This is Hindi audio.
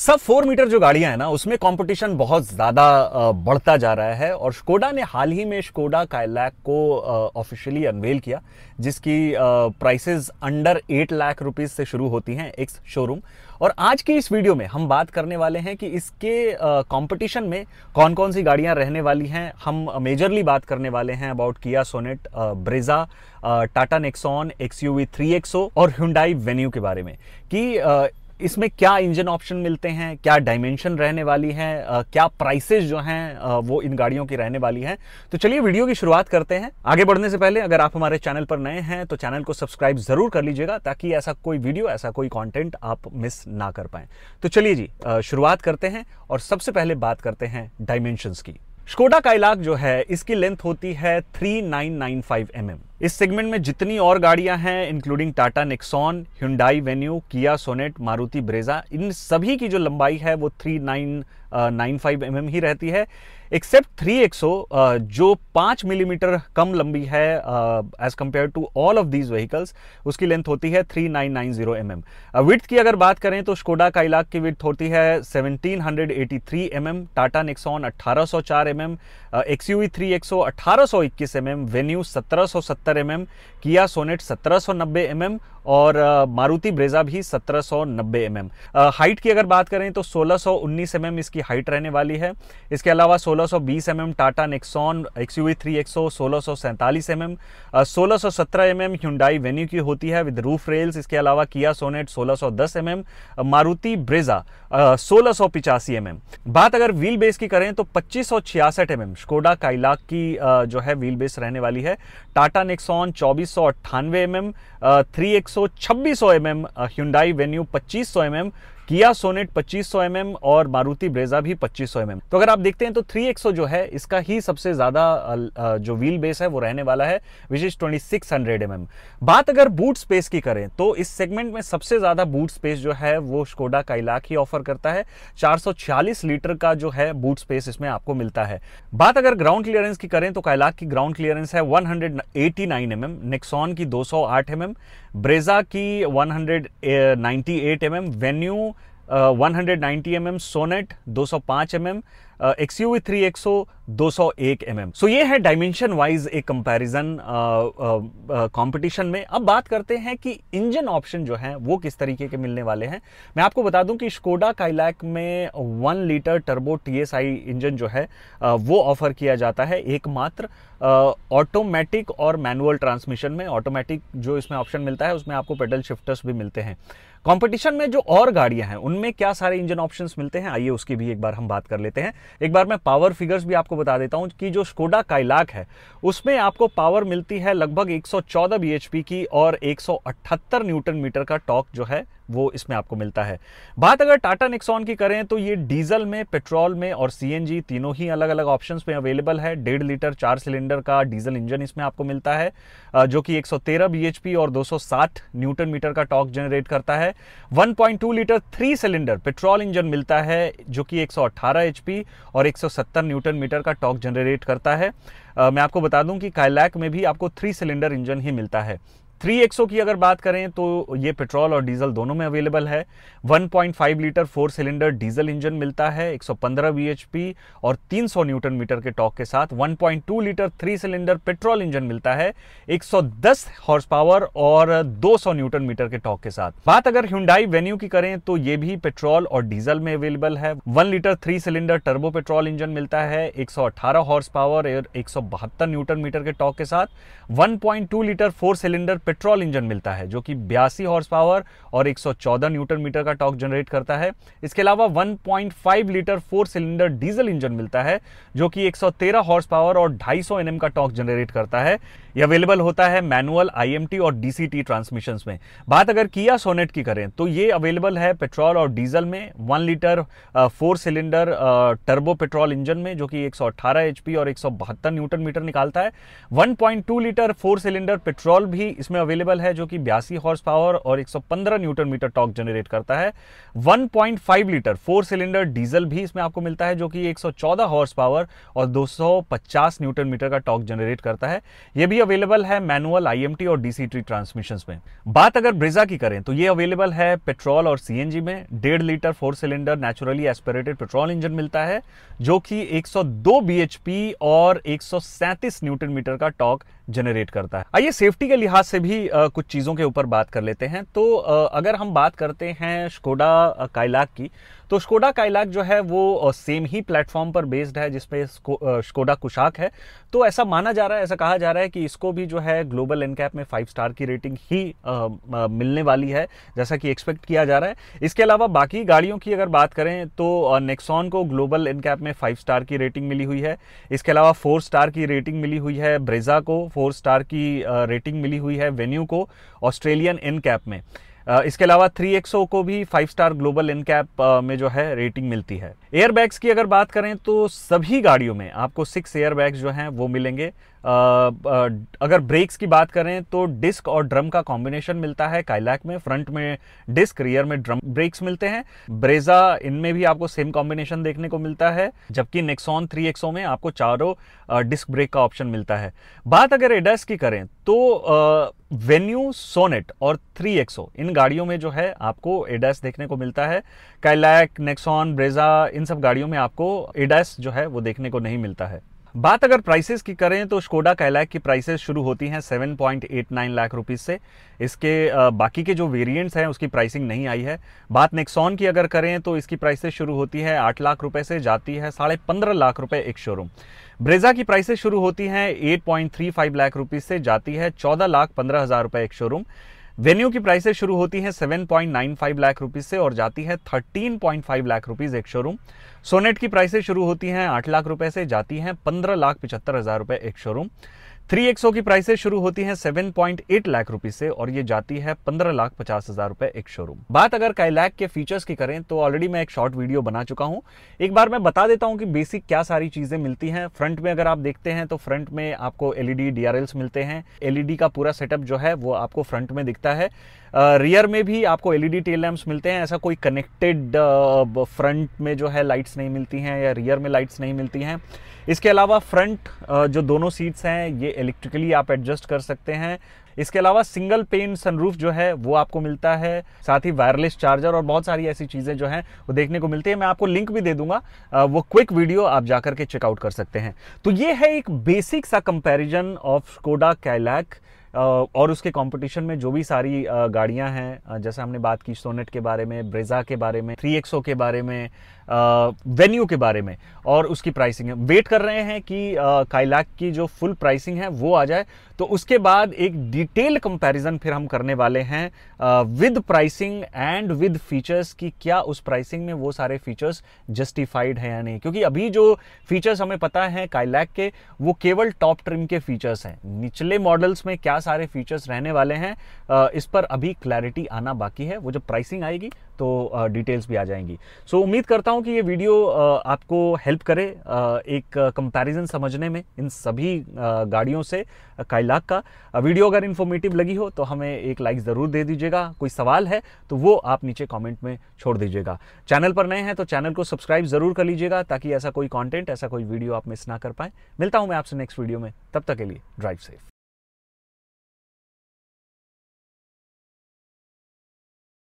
सब फोर मीटर जो गाड़ियां हैं ना उसमें कंपटीशन बहुत ज़्यादा बढ़ता जा रहा है और स्कोडा ने हाल ही में स्कोडा कायलैक को ऑफिशियली अनवेल किया जिसकी prices under eight lakh rupees से शुरू होती हैं एक शोरूम और आज की इस वीडियो में हम बात करने वाले हैं कि इसके कंपटीशन में कौन कौन सी गाड़ियां रहने वाली हैं हम मेजरली बात करने वाले हैं about Kia Sonet Brezza Tata Nexon X U V three XO और हुंडाई वेन्यू के बारे में कि इसमें क्या इंजन ऑप्शन मिलते हैं क्या डायमेंशन रहने वाली है क्या प्राइसेज जो हैं वो इन गाड़ियों की रहने वाली है तो चलिए वीडियो की शुरुआत करते हैं आगे बढ़ने से पहले अगर आप हमारे चैनल पर नए हैं तो चैनल को सब्सक्राइब ज़रूर कर लीजिएगा ताकि ऐसा कोई वीडियो ऐसा कोई कॉन्टेंट आप मिस ना कर पाए तो चलिए जी शुरुआत करते हैं और सबसे पहले बात करते हैं डायमेंशंस की स्कोडा काइलाक जो है इसकी लेंथ होती है 3995 mm. इस सेगमेंट में जितनी और गाड़ियां हैं including Tata Nexon Hyundai Venue Kia Sonet Maruti Brezza इन सभी की जो लंबाई है वो 3995 uh, mm ही रहती है एक्सेप्ट थ्री एक्सो जो पाँच मिलीमीटर कम लंबी है as compare to all of these vehicles उसकी लेंथ होती है three nine nine zero M M width की अगर बात करें तो स्कोडा का इलाक की विथ होती है seventeen hundred eighty three M M Tata Nexon M X U three XO अठारह सौ इक्कीस एम एम वेन्यू सत्रह सौ सत्तर एम एम किया सोनेट सत्रह सौ नब्बे एम एम और मारुति ब्रेजा भी 1790 सौ mm. हाइट की अगर बात करें तो 1619 सौ mm इसकी हाइट रहने वाली है इसके अलावा 1620 सौ mm Tata Nexon X U V three XO सोलह सौ सैंतालीस एम एम सोलह सौ सत्रह एम एम ह्यूडाई वेन्यू की होती है विद रूफ रेल्स इसके अलावा किया सोनेट सोलह सौ दस एम एम मारुति ब्रेजा सोलह सौ पिचासी एम एम बात अगर व्हील बेस की करें तो पच्चीस सौ छियासठ एम एम स्कोडा काइलाक की जो है व्हील बेस रहने वाली है टाटा नेक्सॉन चौबीस सौ अट्ठानवे एम एम थ्री एक्स सौ छब्बीस सौ एम एम ह्यूंडाई वेन्यू पच्चीस सौ एम एम किया सोनेट 2500 सौ mm और मारुति ब्रेजा भी 2500 सौ mm तो अगर आप देखते हैं तो 3XO जो है इसका ही सबसे ज़्यादा जो व्हील बेस है वो रहने वाला है विच इज़ 2600 mm बात अगर बूट स्पेस की करें तो इस सेगमेंट में सबसे ज़्यादा बूट स्पेस जो है वो स्कोडा का इलाक ही ऑफर करता है 440 लीटर का जो है बूट स्पेस इसमें आपको मिलता है बात अगर ग्राउंड क्लियरेंस की करें तो कैलाक की ग्राउंड क्लियरेंस है 189 mm, नेक्सॉन की 208 mm, ब्रेजा की 198 mm, Venue one hundred ninety M M Sonet दो सौ पाँच M M X U V three XO दो सौ एक एम एम सो ये है डायमेंशन वाइज एक कंपैरिजन कंपटीशन में अब बात करते हैं कि इंजन ऑप्शन जो है वो किस तरीके के मिलने वाले हैं मैं आपको बता दूं कि स्कोडा काइलैक में one litre turbo TSI engine जो है वो ऑफर किया जाता है एकमात्र ऑटोमेटिक और मैनुअल ट्रांसमिशन में ऑटोमेटिक जो इसमें ऑप्शन मिलता है उसमें आपको पेडल शिफ्टर्स भी मिलते हैं कंपटीशन में जो और गाड़ियां हैं उनमें क्या सारे इंजन ऑप्शन मिलते हैं आइए उसकी भी एक बार हम बात कर लेते हैं एक बार मैं पावर फिगर्स भी आपको बता देता हूं कि जो स्कोडा काइलाक है उसमें आपको पावर मिलती है लगभग 114 bhp की और 178 न्यूटन मीटर का टॉक जो है वो इसमें आपको मिलता है बात अगर टाटा निक्सॉन की करें तो ये डीजल में पेट्रोल में और सीएनजी तीनों ही अलग अलग ऑप्शन में अवेलेबल है डेढ़ लीटर चार सिलेंडर का डीजल इंजन इसमें आपको मिलता है जो कि 113 सौ और 260 न्यूटन मीटर का टॉक जनरेट करता है 1.2 litre three cylinder petrol engine मिलता है जो कि 118 एचपी और 170 न्यूटन मीटर का टॉक जनरेट करता है मैं आपको बता दूं कि कायलैक में भी आपको थ्री सिलेंडर इंजन ही मिलता है 3XO की अगर बात करें तो ये पेट्रोल और डीजल दोनों में अवेलेबल है 1.5 litre four cylinder diesel engine मिलता है 115 सौ और 300 न्यूटन मीटर के टॉक के साथ 1.2 litre three cylinder petrol engine मिलता है 110 सौ हॉर्स पावर और 200 सौ न्यूटन मीटर के टॉक के साथ बात अगर ह्यूंडाई वेन्यू की करें तो ये भी पेट्रोल और डीजल में अवेलेबल है one litre three cylinder turbo petrol engine मिलता है एक हॉर्स पावर और एक न्यूटन मीटर के टॉक के साथ one litre four cylinder petrol engine मिलता है जो कि बयासी हॉर्स पावर और 114 न्यूटन मीटर का टॉक जनरेट करता है इसके अलावा 1.5 litre four cylinder diesel engine मिलता है जो कि 113 सौ हॉर्स पावर और 250 एनएम का टॉक जनरेट करता है यह अवेलेबल होता है मैनुअल आईएमटी और डीसीटी ट्रांसमिशन में बात अगर किया सोनेट की करें तो ये अवेलेबल है पेट्रोल और डीजल में one litre four cylinder turbo petrol engine में जो कि 118 एचपी और एक न्यूटन मीटर निकालता है 1.2 लीटर फोर सिलेंडर पेट्रोल भी इसमें अवेलेबल है जो कि बयासी हॉर्स पावर और 115 न्यूटन मीटर टॉक जनरेट करता है 1.5 लीटर फोर सिलेंडर डीजल भी इसमें आपको मिलता है जो कि 114 हॉर्स पावर और 250 न्यूटन मीटर का टॉक जनरेट करता है यह भी अवेलेबल है मैनुअल आईएमटी और डीसी ट्री ट्रांसमिशन में बात अगर ब्रिजा की करें तो यह अवेलेबल है पेट्रोल और सीएनजी में डेढ़ litre four cylinder naturally aspirated petrol engine मिलता है जो कि एक सौ और 137 न्यूटन मीटर का टॉक जनरेट करता है आइए सेफ्टी के लिहाज से भी आ, कुछ चीज़ों के ऊपर बात कर लेते हैं तो आ, अगर हम बात करते हैं स्कोडा कायलाक की तो स्कोडा काइलाक जो है वो सेम ही प्लेटफॉर्म पर बेस्ड है जिसपे स्कोडा कुशाक है तो ऐसा माना जा रहा है ऐसा कहा जा रहा है कि इसको भी जो है ग्लोबल एनकैप कैप में फाइव स्टार की रेटिंग ही आ, आ, मिलने वाली है जैसा कि एक्सपेक्ट किया जा रहा है इसके अलावा बाकी गाड़ियों की अगर बात करें तो नेक्सॉन को ग्लोबल इन कैप में फाइव स्टार की रेटिंग मिली हुई है इसके अलावा फोर स्टार की रेटिंग मिली हुई है ब्रेजा को फोर स्टार की रेटिंग मिली हुई है वेन्यू को ऑस्ट्रेलियन इन कैप में इसके अलावा 3XO को भी five star global NCAP में जो है रेटिंग मिलती है एयरबैग्स की अगर बात करें तो सभी गाड़ियों में आपको सिक्स एयरबैग्स जो हैं वो मिलेंगे अगर ब्रेक्स की बात करें तो डिस्क और ड्रम का कॉम्बिनेशन मिलता है काइलैक में फ्रंट में डिस्क रियर में ड्रम ब्रेक्स मिलते हैं ब्रेजा इनमें भी आपको सेम कॉम्बिनेशन देखने को मिलता है जबकि नेक्सॉन थ्री में आपको चारों डिस्क ब्रेक का ऑप्शन मिलता है बात अगर एडस की करें तो वेन्यू सोनेट और थ्री एक्सो इन गाड़ियों में जो है आपको एडस देखने को मिलता है कैलैक नेक्सॉन ब्रेजा इन सब गाड़ियों में आपको एडस जो है वो देखने को नहीं मिलता है बात अगर प्राइसेस की करें तो स्कोडा कैलैक की प्राइसेस शुरू होती हैं 7.89 लाख रुपीस से इसके बाकी के जो वेरिएंट्स हैं उसकी प्राइसिंग नहीं आई है बात नेक्सॉन की अगर करें तो इसकी प्राइसेस शुरू होती है आठ लाख रुपए से जाती है साढ़े पंद्रह लाख रुपए एक शोरूम ब्रेजा की प्राइसेस शुरू होती हैं 8.35 लाख रुपीज़ से जाती है चौदह लाख पंद्रह हज़ार रुपये एक शोरूम वेन्यू की प्राइसेस शुरू होती है 7.95 लाख रुपीज से और जाती है 13.5 lakh rupees ex showroom Sonet की प्राइसेस शुरू होती हैं 8 लाख रुपए से जाती हैं पंद्रह लाख पिछहत्तर हजार रुपए एक शोरूम थ्री एक्सो की प्राइसेस शुरू होती हैं 7.8 लाख रुपए से और ये जाती है 15 लाख पचास हजार रुपए एक शोरूम बात अगर कैलैक के फीचर्स की करें तो ऑलरेडी मैं एक शॉर्ट वीडियो बना चुका हूं एक बार मैं बता देता हूं कि बेसिक क्या सारी चीजें मिलती हैं फ्रंट में अगर आप देखते हैं तो फ्रंट में आपको एलईडी डीआरएल्स मिलते हैं एलईडी का पूरा सेटअप जो है वो आपको फ्रंट में दिखता है रियर में भी आपको एलईडी टेल लैंप्स मिलते हैं ऐसा कोई कनेक्टेड फ्रंट में जो है लाइट्स नहीं मिलती हैं या रियर में लाइट्स नहीं मिलती हैं इसके अलावा फ्रंट जो दोनों सीट्स हैं ये इलेक्ट्रिकली आप एडजस्ट कर सकते हैं इसके अलावा सिंगल पेन सनरूफ जो है वो आपको मिलता है साथ ही वायरलेस चार्जर और बहुत सारी ऐसी चीज़ें जो हैं वो देखने को मिलती है मैं आपको लिंक भी दे दूंगा वो क्विक वीडियो आप जाकर के चेकआउट कर सकते हैं तो ये है एक बेसिक सा कंपैरिजन ऑफ स्कोडा कैलैक और उसके कंपटीशन में जो भी सारी गाड़ियां हैं जैसे हमने बात की सोनेट के बारे में ब्रेजा के बारे में थ्री के बारे में वेन्यू के बारे में और उसकी प्राइसिंग है वेट कर रहे हैं कि काइलाक की जो फुल प्राइसिंग है वो आ जाए तो उसके बाद एक डिटेल कंपैरिजन फिर हम करने वाले हैं with pricing and with features कि क्या उस प्राइसिंग में वो सारे फीचर्स जस्टिफाइड है या नहीं क्योंकि अभी जो फीचर्स हमें पता है काइलैक के वो केवल टॉप ट्रिम के फीचर्स हैं निचले मॉडल्स में क्या सारे फीचर्स रहने वाले हैं इस पर अभी क्लैरिटी आना बाकी है वो जब प्राइसिंग आएगी तो डिटेल्स भी आ जाएंगी सो so, उम्मीद करता हूँ कि ये वीडियो आपको हेल्प करे एक कंपैरिजन समझने में इन सभी गाड़ियों से काइलाक का वीडियो अगर इन्फॉर्मेटिव लगी हो तो हमें एक लाइक ज़रूर दे दीजिएगा कोई सवाल है तो वो आप नीचे कमेंट में छोड़ दीजिएगा चैनल पर नए हैं तो चैनल को सब्सक्राइब ज़रूर कर लीजिएगा ताकि ऐसा कोई कॉन्टेंट ऐसा कोई वीडियो आप मिस ना कर पाए मिलता हूँ मैं आपसे नेक्स्ट वीडियो में तब तक के लिए ड्राइव सेफ